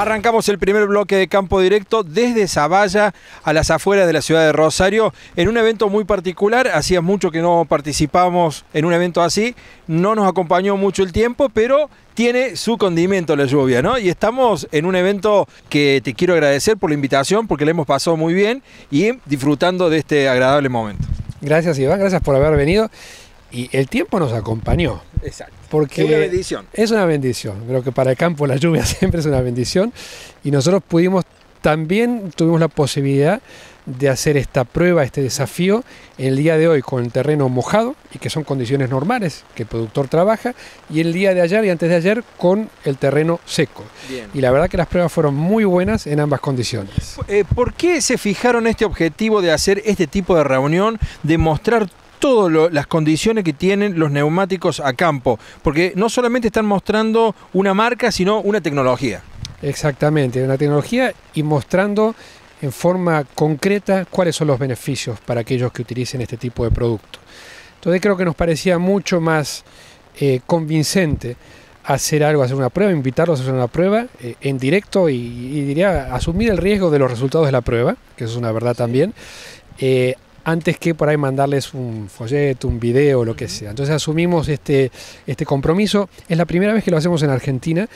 Arrancamos el primer bloque de campo directo desde Zavalla a las afueras de la ciudad de Rosario en un evento muy particular. Hacía mucho que no participamos en un evento así. No nos acompañó mucho el tiempo, pero tiene su condimento la lluvia, ¿no? Y estamos en un evento que te quiero agradecer por la invitación porque la hemos pasado muy bien y disfrutando de este agradable momento. Gracias Iván, gracias por haber venido y el tiempo nos acompañó. Exacto. Porque es una bendición. Creo que para el campo la lluvia siempre es una bendición. Y nosotros pudimos, también tuvimos la posibilidad de hacer esta prueba, este desafío, el día de hoy con el terreno mojado y que son condiciones normales que el productor trabaja, y el día de ayer y antes de ayer con el terreno seco. Y la verdad que las pruebas fueron muy buenas en ambas condiciones. Eh, ¿Por qué se fijaron este objetivo de hacer este tipo de reunión, de mostrar todas las condiciones que tienen los neumáticos a campo, porque no solamente están mostrando una marca, sino una tecnología. Exactamente, una tecnología y mostrando en forma concreta cuáles son los beneficios para aquellos que utilicen este tipo de producto. Entonces creo que nos parecía mucho más eh, convincente hacer algo, hacer una prueba, invitarlos a hacer una prueba eh, en directo y, diría asumir el riesgo de los resultados de la prueba, que eso es una verdad también, eh, antes que por ahí mandarles un folleto, un video, lo que sea. Entonces asumimos este, este compromiso. Es la primera vez que lo hacemos en Argentina,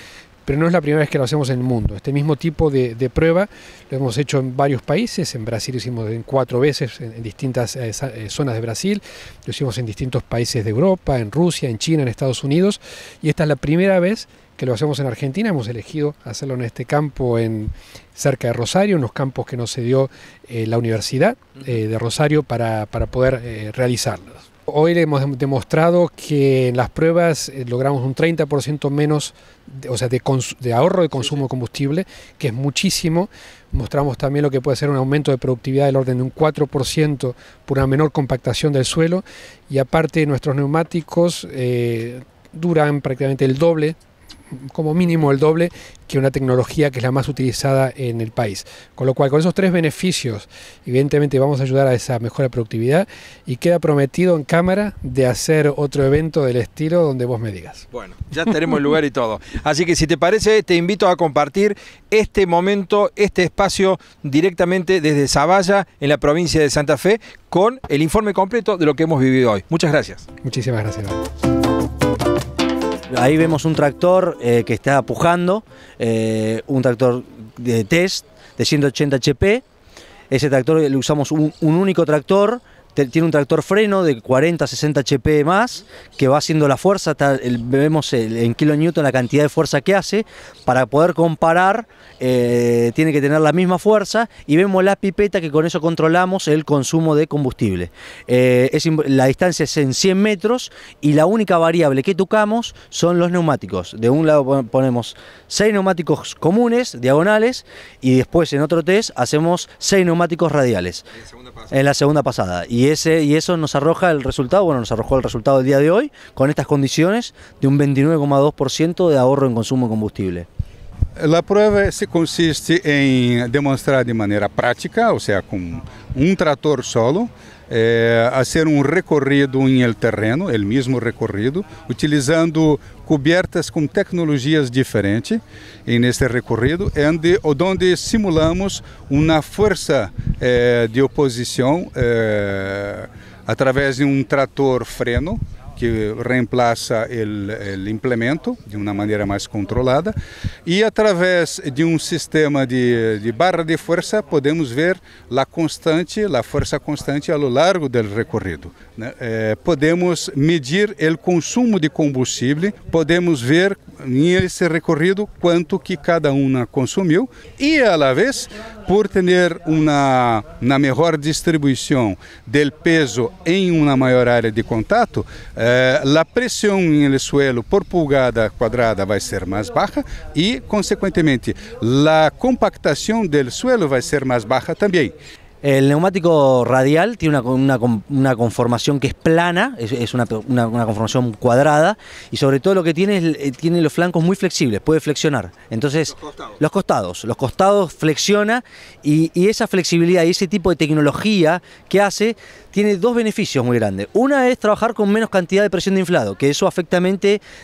pero no es la primera vez que lo hacemos en el mundo. Este mismo tipo de, prueba lo hemos hecho en varios países. En Brasil lo hicimos en cuatro veces en, distintas eh, eh, zonas de Brasil, lo hicimos en distintos países de Europa, en Rusia, en China, en Estados Unidos, y esta es la primera vez que lo hacemos en Argentina, hemos elegido hacerlo en este campo en, cerca de Rosario, unos campos que nos cedió eh, la Universidad eh, de Rosario para, poder eh, realizarlos. Hoy le hemos demostrado que en las pruebas logramos un 30% menos, de, o de, ahorro de consumo de combustible, que es muchísimo. Mostramos también lo que puede ser un aumento de productividad del orden de un 4% por una menor compactación del suelo y aparte nuestros neumáticos duran prácticamente el doble como mínimo el doble que una tecnología que es la más utilizada en el país. Con lo cual, con esos tres beneficios, evidentemente vamos a ayudar a esa mejora de productividad y queda prometido en cámara de hacer otro evento del estilo donde vos me digas. Bueno, ya tenemos el lugar y todo. Así que si te parece, te invito a compartir este momento, este espacio directamente desde Zavalla, en la provincia de Santa Fe, con el informe completo de lo que hemos vivido hoy. Muchas gracias. Muchísimas gracias. Ahí vemos un tractor eh, que está pujando, eh, un tractor de test de 180 HP. Ese tractor le usamos un único tractor tiene un tractor freno de 40, 60 HP más, que va haciendo la fuerza, vemos en kilonewton la cantidad de fuerza que hace, para poder comparar eh, tiene que tener la misma fuerza y vemos la pipeta que con eso controlamos el consumo de combustible. Eh, la distancia es en 100 metros y la única variable que tocamos son los neumáticos. De un lado ponemos 6 neumáticos comunes, diagonales, y después en otro test hacemos 6 neumáticos radiales. En la segunda pasada. Y, ese, y eso nos arroja el resultado, bueno, nos arrojó el resultado del día de hoy, con estas condiciones, de un 29,2% de ahorro en consumo de combustible. La prueba se consiste en demostrar de manera práctica, o sea, con un trator solo, eh, hacer un recorrido en el terreno, el mismo recorrido, utilizando cubiertas con tecnologías diferentes en este recorrido, o donde simulamos una fuerza é, de oposição é, através de um trator freno que reemplaça o implemento de uma maneira mais controlada e através de um sistema de, de barra de força podemos ver a constante, a força constante ao longo do recorrido. Né? É, podemos medir o consumo de combustível, podemos ver nesse recorrido quanto que cada uma consumiu e, à la vez, por ter uma, melhor distribuição do peso em uma maior área de contato, eh, a pressão no suelo por pulgada quadrada vai ser mais baixa e, consequentemente, a compactação do suelo vai ser mais baixa também. El neumático radial tiene una, conformación que es plana, es, una, conformación cuadrada y sobre todo lo que tiene es, eh, tiene los flancos muy flexibles, puede flexionar. Entonces, los costados, los costados, flexiona y, esa flexibilidad y ese tipo de tecnología que hace tiene dos beneficios muy grandes. Una es trabajar con menos cantidad de presión de inflado, que eso afecta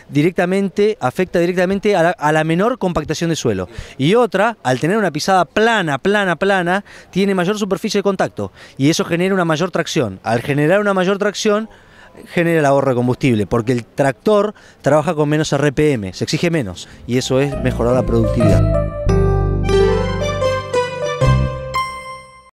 directamente, afecta directamente a la, a la, menor compactación de suelo. Y otra, al tener una pisada plana, plana, plana, tiene mayor superficie de contacto y eso genera una mayor tracción. Al generar una mayor tracción, genera el ahorro de combustible, porque el tractor trabaja con menos RPM, se exige menos, y eso es mejorar la productividad.